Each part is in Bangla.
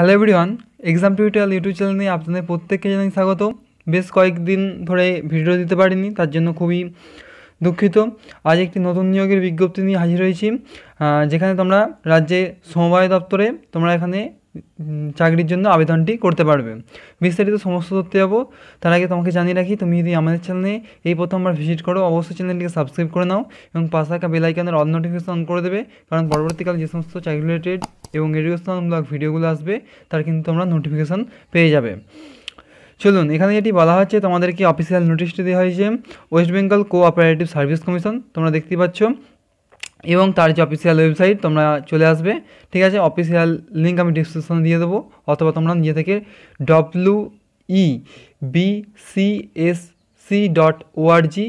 hello everyone exam tutorial YouTube চ্যানেলে আপনাদের প্রত্যেককে জানাই স্বাগত বেশ কয়েকদিন ধরে ভিডিও দিতে পারিনি তার জন্য খুবই দুঃখিত আজ একটি নতুন নিয়োগের বিজ্ঞপ্তি নিয়ে হাজির হয়েছি যেখানে তোমরা রাজ্যে সমবায় দপ্তরে তোমরা এখানে চাকরির জন্য আবেদনটি করতে পারবে বিস্তারিত সমস্ত তথ্য যাবো তার আগে তোমাকে জানিয়ে রাখি তুমি যদি আমাদের চ্যানেলে এই প্রথমবার ভিজিট করো অবশ্যই চ্যানেলটিকে সাবস্ক্রাইব করে নাও এবং পাশে থাকা বেলাইকানের অল নোটিফিকেশন অন করে দেবে কারণ পরবর্তীকালে যে সমস্ত চাকরি রিলেটেড এবং এডুকেশনমূলক ভিডিওগুলো আসবে তার কিন্তু তোমরা নোটিফিকেশান পেয়ে যাবে চলুন এখানে যেটি বলা হচ্ছে তোমাদেরকে অফিসিয়াল নোটিশটি দেওয়া হয়েছে West Bengal cooperative service commission তোমরা দেখতে পাচ্ছ এবং তার যে অফিসিয়াল ওয়েবসাইট তোমরা চলে আসবে ঠিক আছে অফিসিয়াল লিঙ্ক আমি ডিসক্রিপশানে দিয়ে দেবো অথবা তোমরা নিজে থেকে W E B C S C dot ORG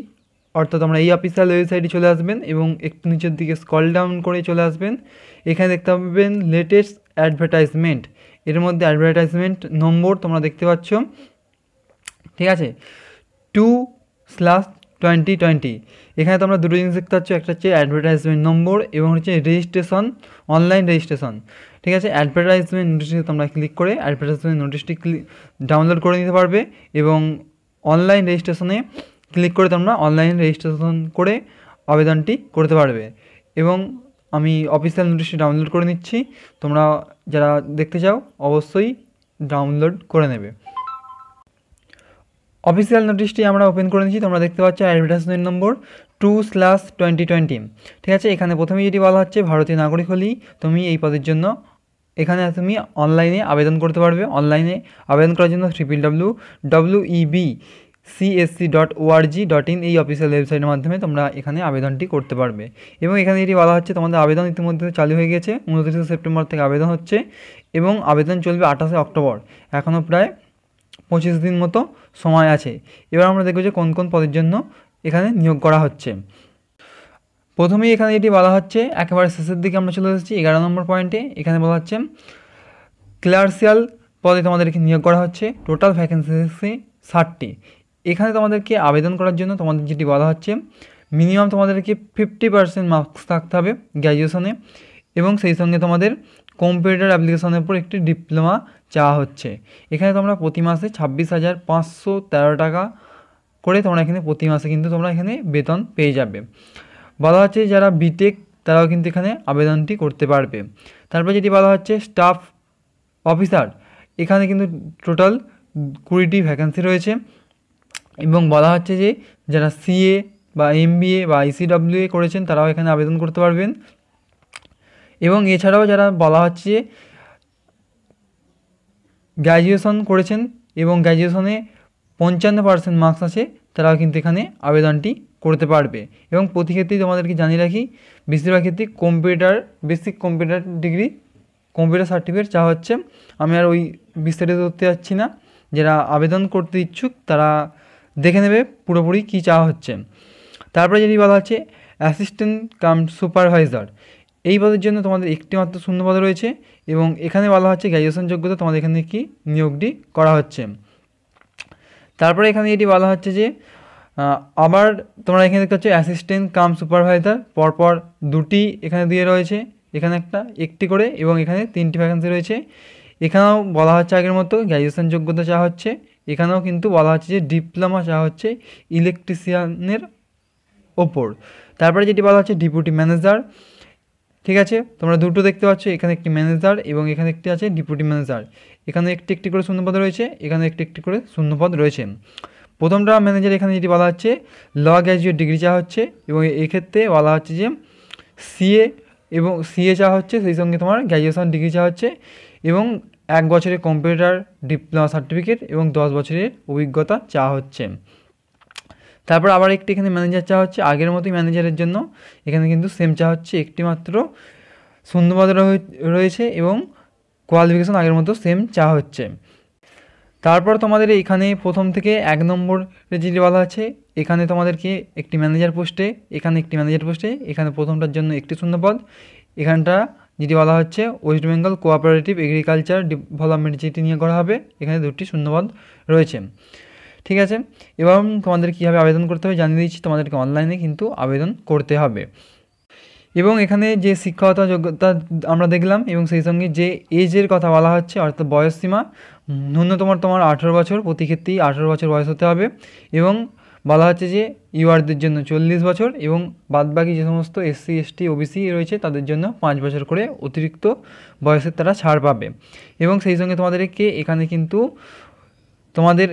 অর্থাৎ তোমরা এই অফিসিয়াল ওয়েবসাইটে চলে আসবেন এবং একটু নিচের দিকে স্কল ডাউন করে চলে আসবেন এখানে দেখতে পাবেন লেটেস্ট অ্যাডভার্টাইজমেন্ট এর মধ্যে অ্যাডভার্টাইজমেন্ট নম্বর তোমরা দেখতে পাচ্ছ ঠিক আছে টু স্ল্যাশ টোয়েন্টি টোয়েন্টি এখানে তোমরা দুটো জিনিস দেখতে পাচ্ছ একটা হচ্ছে অ্যাডভার্টাইজমেন্ট নম্বর এবং হচ্ছে রেজিস্ট্রেশন অনলাইন রেজিস্ট্রেশন ঠিক আছে অ্যাডভার্টাইজমেন্ট নোটিশে তোমরা ক্লিক করে অ্যাডভার্টাইজমেন্ট নোটিশটি ডাউনলোড করে নিতে পারবে এবং অনলাইন রেজিস্ট্রেশনে ক্লিক করে তোমরা অনলাইন রেজিস্ট্রেশন করে আবেদনটি করতে পারবে এবং আমি অফিসিয়াল নোটিশটি ডাউনলোড করে নিচ্ছি তোমরা যারা দেখতে চাও অবশ্যই ডাউনলোড করে নেবে অফিসিয়াল নোটিশটি আমরা ওপেন করে নিচ্ছি তোমরা দেখতে পাচ্ছ advertisement number two slash twenty twenty ঠিক আছে এখানে প্রথমেই যেটি বলা হচ্ছে ভারতীয় নাগরিক হলেই তুমি এই পদের জন্য এখানে তুমি অনলাইনে আবেদন করতে পারবে অনলাইনে আবেদন করার জন্য triple W W EB CSC dot ORG dot in এই অফিসিয়াল ওয়েবসাইটের মাধ্যমে তোমরা এখানে আবেদনটি করতে পারবে এবং এখানে এটি বলা হচ্ছে তোমাদের আবেদন ইতিমধ্যে চালু হয়ে গেছে উনত্রিশে সেপ্টেম্বর থেকে আবেদন হচ্ছে এবং আবেদন চলবে আঠাশে অক্টোবর এখনও প্রায় পঁচিশ দিন মতো সময় আছে এবার আমরা দেখব যে কোন কোন পদের জন্য এখানে নিয়োগ করা হচ্ছে প্রথমেই এখানে এটি বলা হচ্ছে একেবারে শেষের দিকে আমরা চলে এসেছি এগারো নম্বর পয়েন্টে এখানে বলা হচ্ছে ক্লার্সিয়াল পদে তোমাদেরকে নিয়োগ করা হচ্ছে টোটাল ভ্যাকেন্সি ষাটটি এখানে তোমাদেরকে আবেদন করার জন্য তোমাদের যেটি বলা হচ্ছে মিনিমাম তোমাদেরকে ফিফটি পার্সেন্ট মার্কস থাকতে হবে গ্র্যাজুয়েশনে এবং সেই সঙ্গে তোমাদের কম্পিউটার অ্যাপ্লিকেশনের উপর একটি ডিপ্লোমা চাওয়া হচ্ছে এখানে তোমরা প্রতি মাসে ছাব্বিশ হাজার পাঁচশো তেরো টাকা করে তোমরা এখানে প্রতি মাসে কিন্তু তোমরা এখানে বেতন পেয়ে যাবে বলা হচ্ছে যারা বিটেক তারাও কিন্তু এখানে আবেদনটি করতে পারবে তারপর যেটি বলা হচ্ছে স্টাফ অফিসার এখানে কিন্তু টোটাল কুড়িটি ভ্যাকেন্সি রয়েছে এবং বলা হচ্ছে যে যারা সিএ বা এমবিএ বা এ করেছেন তারাও এখানে আবেদন করতে পারবেন এবং এছাড়াও যারা বলা হচ্ছে গ্র্যাজুয়েশন করেছেন এবং গ্র্যাজুয়েশনে পঞ্চান্ন পার্সেন্ট মার্কস আছে তারাও কিন্তু এখানে আবেদনটি করতে পারবে এবং প্রতি ক্ষেত্রেই তোমাদেরকে জানিয়ে রাখি বেশিরভাগ ক্ষেত্রে computer basic computer degree computer certificate চা হচ্ছে আমি আর ওই বিস্তারিত করতে যাচ্ছি না যারা আবেদন করতে ইচ্ছুক তারা দেখে নেবে পুরোপুরি কী চা হচ্ছে তারপরে যেটি বলা হচ্ছে অ্যাসিস্ট্যান্ট কাম সুপারভাইজার এই পদের জন্য তোমাদের একটি মাত্র শূন্যপদ রয়েছে এবং এখানে বলা হচ্ছে গ্র্যাজুয়েশন যোগ্যতা তোমাদের এখানে কি নিয়োগটি করা হচ্ছে তারপরে এখানে এটি বলা হচ্ছে যে আবার তোমরা এখানে দেখতে পাচ্ছ অ্যাসিস্ট্যান্ট কাম সুপারভাইজার পরপর দুটি এখানে দিয়ে রয়েছে এখানে একটা একটি করে এবং এখানে তিনটি ভ্যাকেন্সি রয়েছে এখানেও বলা হচ্ছে আগের মতো গ্র্যাজুয়েশন যোগ্যতা চা হচ্ছে এখানেও কিন্তু বলা হচ্ছে যে ডিপ্লোমা চা হচ্ছে ইলেকট্রিশিয়ানের ওপর তারপরে যেটি বলা হচ্ছে ডিপুটি ম্যানেজার ঠিক আছে তোমরা দুটো দেখতে পাচ্ছ এখানে একটি ম্যানেজার এবং এখানে একটি আছে ডিপুটি ম্যানেজার এখানে একটি একটি করে শূন্যপদ রয়েছে এখানে একটি একটি করে শূন্যপদ রয়েছে প্রথমটা ম্যানেজার এখানে যেটি বলা হচ্ছে ল গ্র্যাজুয়েট ডিগ্রি চা হচ্ছে এবং এক্ষেত্রে বলা হচ্ছে যে সিএ এবং সিএ চা হচ্ছে সেই সঙ্গে তোমার গ্র্যাজুয়েশন ডিগ্রি চা হচ্ছে এবং এক বছরের কম্পিউটার ডিপ্লোমা সার্টিফিকেট এবং দশ বছরের অভিজ্ঞতা চা হচ্ছে তারপর আবার একটি এখানে ম্যানেজার চা হচ্ছে আগের মতোই ম্যানেজারের জন্য এখানে কিন্তু সেম চা হচ্ছে একটি মাত্র শূন্যবাদ রয়েছে এবং কোয়ালিফিকেশন আগের মতো সেম চা হচ্ছে তারপর তোমাদের এখানে প্রথম থেকে এক নম্বর যেটি বলা আছে এখানে তোমাদেরকে একটি ম্যানেজার পোস্টে এখানে একটি ম্যানেজার পোস্টে এখানে প্রথমটার জন্য একটি শূন্যপদ এখানটা যেটি বলা হচ্ছে West Bengal cooperative agriculture development যেটি নিয়ে করা হবে এখানে দুটি শূন্যপদ রয়েছে ঠিক আছে এবং তোমাদের কীভাবে আবেদন করতে হবে জানিয়ে দিচ্ছি তোমাদেরকে অনলাইনে কিন্তু আবেদন করতে হবে এবং এখানে যে শিক্ষাগত যোগ্যতা আমরা দেখলাম এবং সেই সঙ্গে যে এজের কথা বলা হচ্ছে অর্থাৎ বয়সসীমা ন্যূনতম তোমার আঠেরো বছর প্রতি ক্ষেত্রেই আঠেরো বছর বয়স হতে হবে এবং বলা হচ্ছে যে ইউআরদের জন্য চল্লিশ বছর এবং বাদবাকি যে সমস্ত এসসি এসটি ওবিসি রয়েছে তাদের জন্য পাঁচ বছর করে অতিরিক্ত বয়সের তারা ছাড় পাবে এবং সেই সঙ্গে তোমাদেরকে এখানে কিন্তু তোমাদের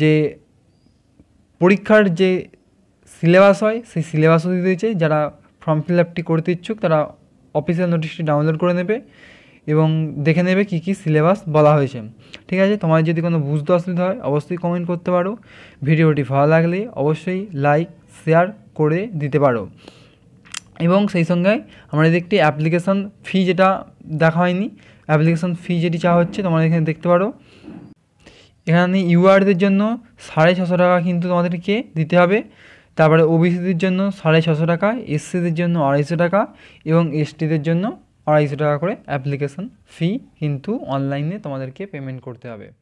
যে পরীক্ষার যে সিলেবাস হয় সেই সিলেবাসও দিতে চাই যারা ফর্ম ফিল আপটি করতে ইচ্ছুক তারা অফিসিয়াল নোটিশটি ডাউনলোড করে নেবে এবং দেখে নেবে কি কি সিলেবাস বলা হয়েছে ঠিক আছে তোমার যদি কোনো বুঝতে অসুবিধা হয় অবশ্যই কমেন্ট করতে পারো ভিডিওটি ভালো লাগলে অবশ্যই লাইক শেয়ার করে দিতে পারো এবং সেই সঙ্গে আমাদের একটি অ্যাপ্লিকেশান ফি যেটা দেখা হয়নি অ্যাপ্লিকেশান ফি যেটি চাওয়া হচ্ছে তোমরা এখানে দেখতে পারো এখানে ইউআরদের জন্য সাড়ে ছশো টাকা কিন্তু তোমাদেরকে দিতে হবে তারপরে ওবিসিদের জন্য সাড়ে ছশো টাকা এসসিদের জন্য আড়াইশো টাকা এবং এসটিদের জন্য আড়াইশো টাকা করে অ্যাপ্লিকেশন ফি কিন্তু অনলাইনে তোমাদেরকে পেমেন্ট করতে হবে